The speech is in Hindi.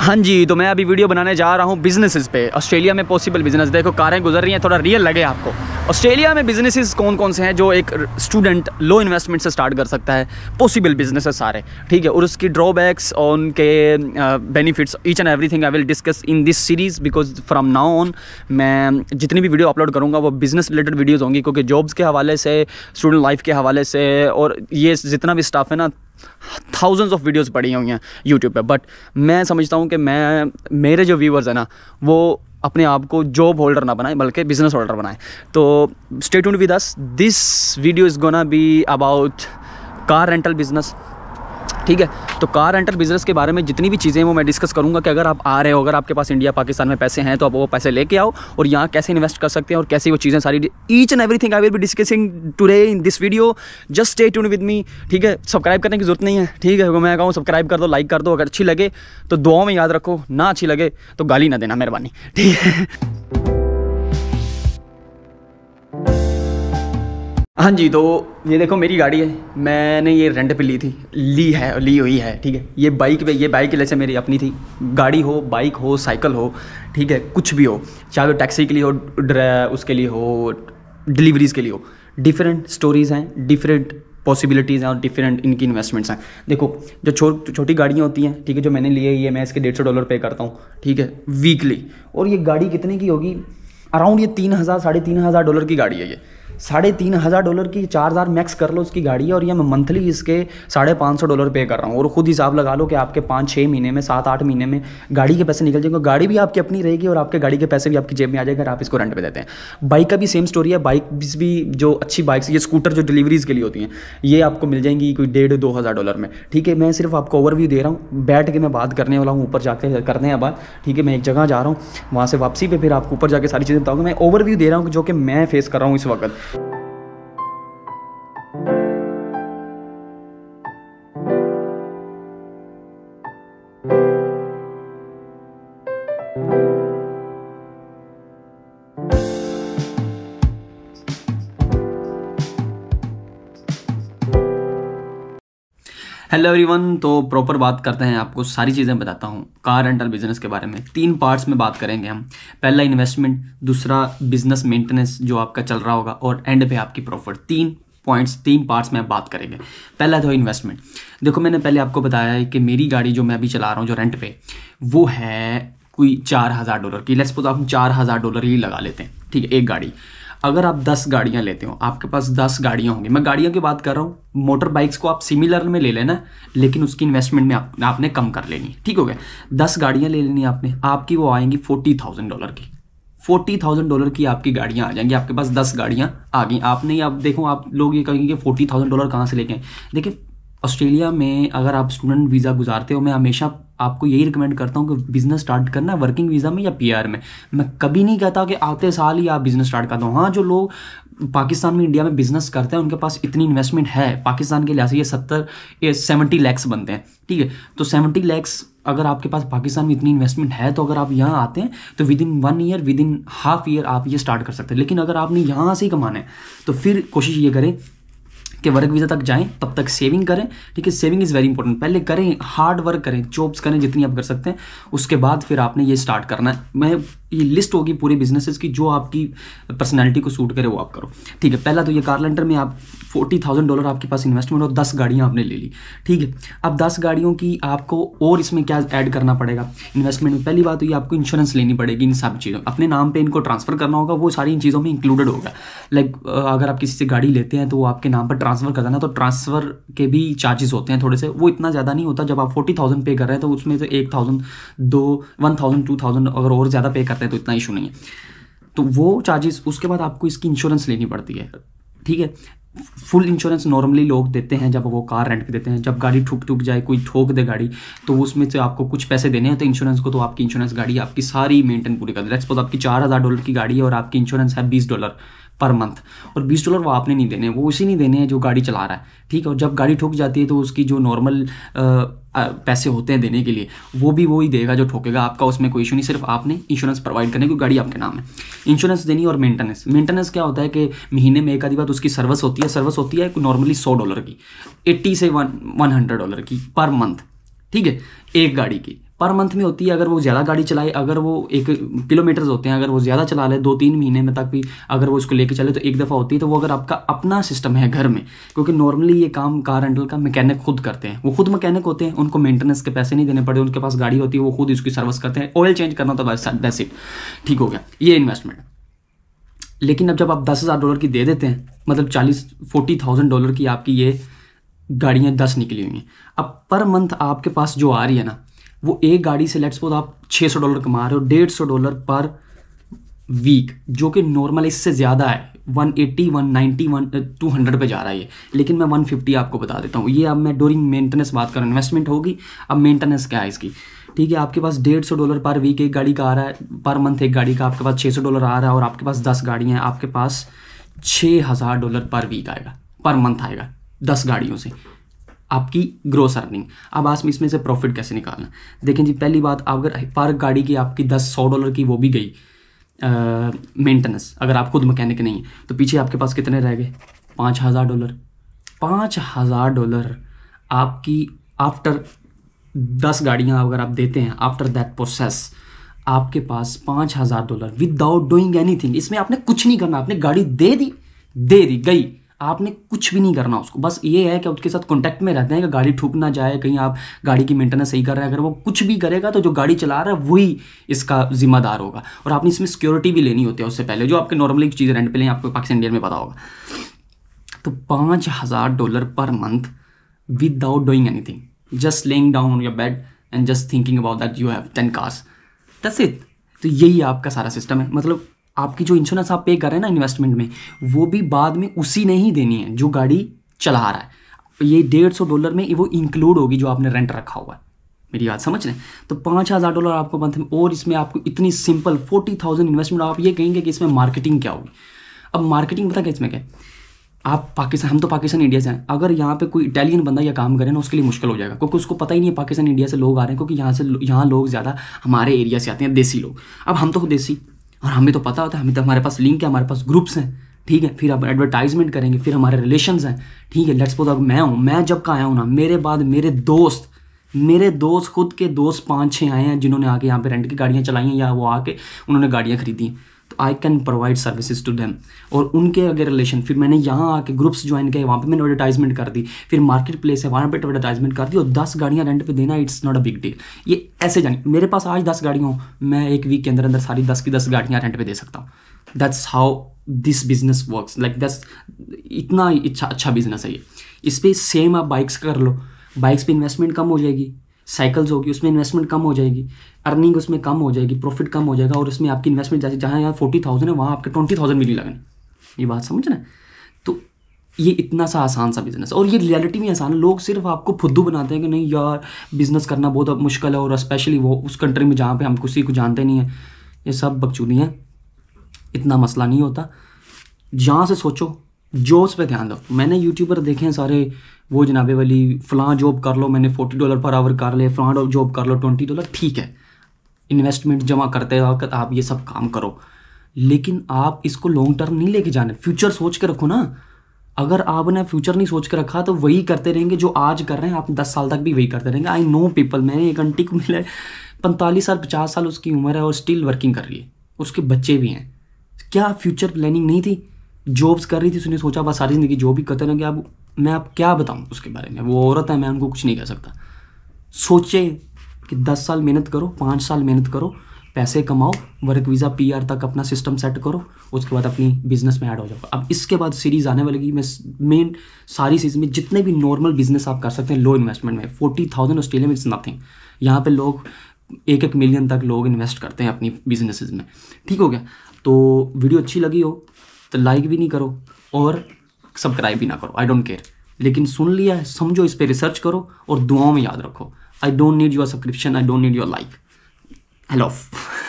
हाँ जी तो मैं अभी वीडियो बनाने जा रहा हूँ बिजनेसेस पे ऑस्ट्रेलिया में पॉसिबल बिजनेस देखो कारें गुजर रही हैं थोड़ा रियल लगे आपको ऑस्ट्रेलिया में बिजनेसेस कौन कौन से हैं जो एक स्टूडेंट लो इन्वेस्टमेंट से स्टार्ट कर सकता है पॉसिबल बिजनेस सारे ठीक है और उसकी ड्रॉबैक्स और उनके benefits each and everything I will discuss in this series because from now on मैं जितनी भी वीडियो अपलोड करूँगा वो बिज़नेस रिलेटेड वीडियोज़ होंगी क्योंकि जॉब्स के हवाले से स्टूडेंट लाइफ के हवाले से और ये जितना भी स्टाफ है ना थाउजेंड्स ऑफ वीडियोस पड़ी हुई हैं यूट्यूब पे बट मैं समझता हूँ कि मैं मेरे जो व्यूवर्स हैं ना वो अपने आप को जॉब होल्डर ना बनाए बल्कि बिजनेस होल्डर बनाए तो stay with us this video is gonna be about car rental business ठीक है तो कार रेंटल बिज़नेस के बारे में जितनी भी चीज़ें वो मैं डिस्कस करूँगा कि अगर आप आ रहे हो अगर आपके पास इंडिया पाकिस्तान में पैसे हैं तो आप वो पैसे लेके आओ और यहाँ कैसे इन्वेस्ट कर सकते हैं और कैसे वो चीज़ें सारी each and everything I will भी discussing today in this video just stay tuned with me ठीक है सब्सक्राइब करने की जरूरत नहीं है ठीक है मैं कहूँ सब्सक्राइब कर दो लाइक कर दो अगर अच्छी लगे तो दुआओं में याद रखो ना अच्छी लगे तो गाली ना देना मेहरबानी ठीक है हाँ जी तो ये देखो मेरी गाड़ी है मैंने ये रेंट पे ली थी ली है ली हुई है ठीक है ये बाइक पे ये बाइक जैसे मेरी अपनी थी गाड़ी हो बाइक हो साइकिल हो ठीक है कुछ भी हो चाहे वो टैक्सी के लिए हो उसके लिए हो डिलीवरीज़ के लिए हो डिफरेंट स्टोरीज़ हैं डिफरेंट पॉसिबिलिटीज़ हैं और डिफरेंट इनकी इन्वेस्टमेंट्स हैं देखो जो छो छोटी गाड़ियाँ होती हैं ठीक है जो मैंने लिए ये मैं इसके डेढ़ सौ डॉलर पे करता हूँ ठीक है वीकली और ये गाड़ी कितने की होगी अराउंड ये तीन हज़ार साढ़े तीन हज़ार डॉलर की गाड़ी है ये साढ़े तीन हज़ार डॉलर की चार हज़ार मैक्स कर लो उसकी गाड़ी और ये मैं मंथली इसके साढ़े पाँच सौ डॉलर पे कर रहा हूँ और खुद हिसाब लगा लो कि आपके पाँच छः महीने में सात आठ महीने में गाड़ी के पैसे निकल जाएंगे गाड़ी भी आपकी अपनी रहेगी और आपके गाड़ी के पैसे भी आपकी जेब में आ जाएगा अगर आप इसको रेंट पर देते हैं बाइक का भी सेम स्टोरी है बाइक भी जो अच्छी बाइक्स ये स्कूटर जो डिलीवरीज़ के लिए होती हैं ये आपको मिल जाएंगी कोई डेढ़ दो हज़ार डॉलर में ठीक है मैं सिर्फ आपको ओवरव्यू दे रहा हूँ बैठ के मैं बात करने वाला हूँ ऊपर जाकर करने हैं बात ठीक है मैं एक जगह जा रहा हूँ वहाँ से वापसी पर फिर आपको ऊपर जाकर सारी चीज़ें बताऊँगा मैं ओवरव्यू दे रहा हूँ जो कि मैं फेस कर रहा हूँ इस वक्त हेलो एवरीवन तो प्रॉपर बात करते हैं आपको सारी चीज़ें बताता हूँ कार रेंटल बिजनेस के बारे में तीन पार्ट्स में बात करेंगे हम पहला इन्वेस्टमेंट दूसरा बिजनेस मेंटेनेंस जो आपका चल रहा होगा और एंड पे आपकी प्रॉफिट तीन पॉइंट्स तीन पार्ट्स में बात करेंगे पहला तो इन्वेस्टमेंट देखो मैंने पहले आपको बताया है कि मेरी गाड़ी जो मैं अभी चला रहा हूँ जो रेंट पे वो है कोई चार हज़ार डॉलर की लेट्स सपोज आप चार हज़ार डॉलर ही लगा लेते हैं ठीक है एक गाड़ी अगर आप दस गाड़ियाँ लेते हो आपके पास दस गाड़ियाँ होंगी मैं गाड़ियों की बात कर रहा हूँ मोटर बाइक्स को आप सिमिलर में ले लेना लेकिन उसकी इन्वेस्टमेंट में आप, आपने कम कर लेनी ठीक हो गया दस गाड़ियाँ ले लेनी आपने आपकी वो आएंगी फोर्टी थाउजेंड डॉलर की फोर्टी थाउजेंड डॉलर की आपकी गाड़ियाँ आ जाएंगी आपके पास दस गाड़ियाँ आ गई आपने आप देखो आप लोग ये कहेंगे कि फोर्टी थाउजेंड डॉलर कहाँ से लेके आए देखिए ऑस्ट्रेलिया में अगर आप स्टूडेंट वीज़ा गुजारते हो मैं हमेशा आपको यही रिकमेंड करता हूँ कि बिज़नेस स्टार्ट करना है वर्किंग वीज़ा में या आर में मैं कभी नहीं कहता कि आते साल ही आप बिज़नेस स्टार्ट करता हूँ हाँ जो लोग पाकिस्तान में इंडिया में बिज़नेस करते हैं उनके पास इतनी इन्वेस्टमेंट है पाकिस्तान के लिहाज से ये सत्तर ये सेवेंटी लैक्स बनते हैं ठीक है तो सेवेंटी लैक्स अगर आपके पास पाकिस्तान में इतनी इन्वेस्टमेंट है तो अगर आप यहाँ आते हैं तो within one year within half year आप ये स्टार्ट कर सकते हैं लेकिन अगर आपने यहाँ से ही कमाना है तो फिर कोशिश ये करें के वर्क वीज़ा तक जाएं तब तक सेविंग करें ठीक है सेविंग इज़ वेरी इंपॉर्टेंट पहले करें हार्ड वर्क करें जॉब्स करें जितनी आप कर सकते हैं उसके बाद फिर आपने ये स्टार्ट करना है मैं ये लिस्ट होगी पूरे बिजनेसेस की जो आपकी पर्सनैलिटी को सूट करे वो आप करो ठीक है पहला तो ये कार लेंटर में आप फोर्टी थाउजेंड डॉलर आपके पास इन्वेस्टमेंट और दस गाड़ियाँ आपने ले ली ठीक है अब दस गाड़ियों की आपको और इसमें क्या ऐड करना पड़ेगा इन्वेस्टमेंट में पहली बात तो ये आपको इंश्योरेंस लेनी पड़ेगी इन सब चीज़ों अपने नाम पर इनको ट्रांसफ़र करना होगा वो सारी इन चीज़ों में इंक्लूडेड होगा लाइक अगर आप किसी से गाड़ी लेते हैं तो वो आपके नाम पर ट्रांसफ़र कर देना तो ट्रांसफ़र के भी चार्जेस होते हैं थोड़े से वो इतना ज़्यादा नहीं होता जब आप फोर्टी थाउजेंड पे कर रहे हैं तो उसमें से एक थाउजेंड दो वन थाउजेंड टू थाउजेंड अगर और ज़्यादा पे कर जाते हैं तो इतना इशू नहीं है तो वो चार्जेस उसके बाद आपको इसकी इंश्योरेंस लेनी पड़ती है ठीक है फुल इंश्योरेंस नॉर्मली लोग देते हैं जब वो कार रेंट पे देते हैं जब गाड़ी ठुक ठुक जाए कोई ठोक दे गाड़ी तो उसमें से आपको कुछ पैसे देने हैं तो इंश्योरेंस को तो आपकी इंश्योरेंस गाड़ी आपकी सारी मेंटेन पूरी कर दे सपोज आपकी चार हज़ार डॉलर की गाड़ी है और आपकी इंश्योरेंस है बीस डॉलर पर मंथ और बीस डॉलर वो आपने नहीं देने वो उसी नहीं देने हैं जो गाड़ी चला रहा है ठीक है और जब गाड़ी ठोक जाती है तो उसकी जो नॉर्मल पैसे होते हैं देने के लिए वो भी वो ही देगा जो ठोकेगा आपका उसमें कोई इशू नहीं सिर्फ आपने इंश्योरेंस प्रोवाइड करने की गाड़ी आपके नाम है इंश्योरेंस देनी और मेंटेनेंस मेंटेनेंस क्या होता है कि महीने में एक आधी बात उसकी सर्विस होती है सर्विस होती है नॉर्मली सौ डॉलर की एट्टी से वन वन हंड्रेड डॉलर की पर मंथ ठीक है एक गाड़ी की पर मंथ में होती है अगर वो ज़्यादा गाड़ी चलाए अगर वो एक किलोमीटर होते हैं अगर वो ज़्यादा चला ले दो तीन महीने में तक भी अगर वो उसको लेके चले तो एक दफ़ा होती है तो वो अगर आपका अपना सिस्टम है घर में क्योंकि नॉर्मली ये काम कार रेंटल का मैकेनिक खुद करते हैं वो खुद मैकेनिक होते हैं उनको मेंटेनेंस के पैसे नहीं देने पड़े उनके पास गाड़ी होती है वो खुद उसकी सर्विस करते हैं ऑयल चेंज करना तो है दैट्स इट ठीक हो गया ये इन्वेस्टमेंट लेकिन अब जब आप दस हज़ार डॉलर की दे देते हैं मतलब चालीस फोर्टी थाउजेंड डॉलर की आपकी ये गाड़ियाँ दस निकली हुई हैं अब पर मंथ आपके पास जो आ रही है ना वो एक गाड़ी से लेट्स आप 600 डॉलर कमा रहे हो डेढ़ सौ डॉलर पर वीक जो कि नॉर्मल इससे ज़्यादा है 180, 190, हंड्रेड पे जा रहा है ये लेकिन मैं 150 आपको बता देता हूँ ये अब मैं डोरिंग मेंटेनेंस बात कर इन्वेस्टमेंट होगी अब मेंटेनेंस क्या है इसकी ठीक है आपके पास डेढ़ सौ डॉलर पर वीक एक गाड़ी का आ रहा है पर मंथ एक गाड़ी का आपके पास छः सौ डॉलर आ रहा है और आपके पास दस गाड़ियाँ हैं आपके पास छः हज़ार डॉलर पर वीक आएगा पर मंथ आएगा दस गाड़ियों से आपकी ग्रोस अर्निंग अब आज में इसमें से प्रॉफिट कैसे निकालना देखें जी पहली बात अगर पर गाड़ी की आपकी दस सौ डॉलर की वो भी गई मेंटेनेंस अगर आप खुद मकैनिक नहीं हैं तो पीछे आपके पास कितने रह गए पाँच हज़ार डॉलर पाँच हज़ार डॉलर आपकी आफ्टर दस गाड़ियाँ अगर आप देते हैं आफ्टर दैट प्रोसेस आपके पास पाँच हज़ार डॉलर विदाउट डूइंग एनीथिंग इसमें आपने कुछ नहीं करना आपने गाड़ी दे दी दे दी गई आपने कुछ भी नहीं करना उसको बस ये है कि उसके साथ कॉन्टैक्ट में रहते हैं कि गाड़ी ठूक ना जाए कहीं आप गाड़ी की मेंटेनेंस सही कर रहे हैं अगर वो कुछ भी करेगा तो जो गाड़ी चला रहा है वही इसका जिम्मेदार होगा और आपने इसमें सिक्योरिटी भी लेनी होती है उससे पहले जो आपके नॉर्मली चीज़ रेंट पे लें आपको पाकिस्तान इंडियन में पता होगा तो पाँच हज़ार dollar per month without doing anything just laying down on your bed and just thinking about that you have ten cars that's it तो यही आपका सारा सिस्टम है मतलब आपकी जो इंश्योरेंस आप पे कर रहे हैं ना इन्वेस्टमेंट में वो भी बाद में उसी ने ही देनी है जो गाड़ी चला रहा है तो ये डेढ़ सौ डॉलर में वो इंक्लूड होगी जो आपने रेंट रखा हुआ है मेरी बात समझ रहे तो पाँच हज़ार डॉलर आपको मंथ में और इसमें आपको इतनी सिंपल फोर्टी थाउजेंड इन्वेस्टमेंट आप ये कहेंगे कि इसमें मार्केटिंग क्या होगी अब मार्केटिंग पता क्या इसमें क्या आप पाकिस्तान हम तो पाकिस्तान इंडिया से हैं अगर यहाँ पे कोई इटालियन बंदा या काम करे ना उसके लिए मुश्किल हो जाएगा क्योंकि उसको पता ही नहीं है पाकिस्तान इंडिया से लोग आ रहे हैं क्योंकि यहाँ से यहाँ लोग ज़्यादा हमारे एरिया से आते हैं देसी लोग अब हम तो देसी और हमें तो पता होता है हमें तो हमारे पास लिंक है हमारे पास ग्रुप्स हैं ठीक है फिर आप एडवर्टाइजमेंट करेंगे फिर हमारे रिलेशन हैं ठीक है लेट्स सपोज अब मैं हूँ मैं जब का आया हूँ ना मेरे बाद मेरे दोस्त मेरे दोस्त खुद के दोस्त पाँच छः आए हैं जिन्होंने आके यहाँ पे रेंट की गाड़ियाँ चलाई हैं या वो आके उन्होंने गाड़ियाँ खरीदी हैं I can provide services to them और उनके अगर रिलेशन फिर मैंने यहाँ आके ग्रुप्स ज्वाइन किए वहाँ पे मैंने एडवर्टाइजमेंट कर दी फिर मार्केट प्लेस है वहाँ पर एडवर्टाइजमेंट कर दी और दस गाड़ियाँ रेंट पर देना it's not a big deal ये ऐसे जाने मेरे पास आज दस गाड़ियाँ हों मैं एक वीक के अंदर अंदर सारी दस की दस गाड़ियाँ रेंट पर दे सकता हूँ that's how this business work like that's इतना अच्छा अच्छा बिजनेस है ये इस पर सेम आप बाइक्स कर लो बाइक्स पे इन्वेस्टमेंट कम हो जाएगी साइकिल्स होगी उसमें इन्वेस्टमेंट कम हो जाएगी अर्निंग उसमें कम हो जाएगी प्रॉफिट कम हो जाएगा और उसमें आपकी इन्वेस्टमेंट जैसे जहाँ यहाँ फोर्टी थाउजेंड है वहाँ आपके ट्वेंटी थाउजेंड भी नहीं ये बात समझ ना तो ये इतना सा आसान सा बिज़नेस और ये रियलिटी में आसान है लोग सिर्फ आपको फुद्दू बनाते हैं कि नहीं यार बिज़नेस करना बहुत मुश्किल है और स्पेशली वो उस कंट्री में जहाँ पर हम किसी को जानते नहीं हैं ये सब बकचूनी है इतना मसला नहीं होता जहाँ से सोचो जॉब्स पे ध्यान दो मैंने यूट्यूबर देखे हैं सारे वो जनाबे वाली फलां जॉब कर लो मैंने फोर्टी डॉलर पर आवर कर ले फ़लाँ जॉब कर लो ट्वेंटी डॉलर ठीक है इन्वेस्टमेंट जमा करते वक्त आप ये सब काम करो लेकिन आप इसको लॉन्ग टर्म नहीं लेके जाने फ्यूचर सोच के रखो ना अगर आपने फ्यूचर नहीं सोच के रखा तो वही करते रहेंगे जो आज कर रहे हैं आप दस साल तक भी वही करते रहेंगे आई नो पीपल मैंने एक घंटी को मिला है पैंतालीस साल पचास साल उसकी उम्र है और स्टिल वर्किंग कर रही है उसके बच्चे भी हैं क्या फ्यूचर प्लानिंग नहीं थी जॉब्स कर रही थी उसने सोचा बस सारी ज़िंदगी जॉब ही करते रहेंगे अब मैं अब क्या बताऊँ उसके बारे में वो औरत है मैं उनको कुछ नहीं कह सकता सोचे कि दस साल मेहनत करो पाँच साल मेहनत करो पैसे कमाओ वर्क वीज़ा पी तक अपना सिस्टम सेट करो उसके बाद अपनी बिजनेस में ऐड हो जाओ अब इसके बाद सीरीज़ आने वाली मैं मेन सारी सीरीज में जितने भी नॉर्मल बिजनेस आप कर सकते हैं लो इन्वेस्टमेंट में फोर्टी थाउजेंड ऑस्ट्रेलिया में इट्स नथिंग यहाँ पर लोग एक एक मिलियन तक लोग इन्वेस्ट करते हैं अपनी बिजनेस में ठीक हो गया तो वीडियो अच्छी लगी हो तो लाइक भी नहीं करो और सब्सक्राइब भी ना करो आई डोंट केयर लेकिन सुन लिया है समझो इस पर रिसर्च करो और दुआओं में याद रखो I don't need your subscription I don't need your like hello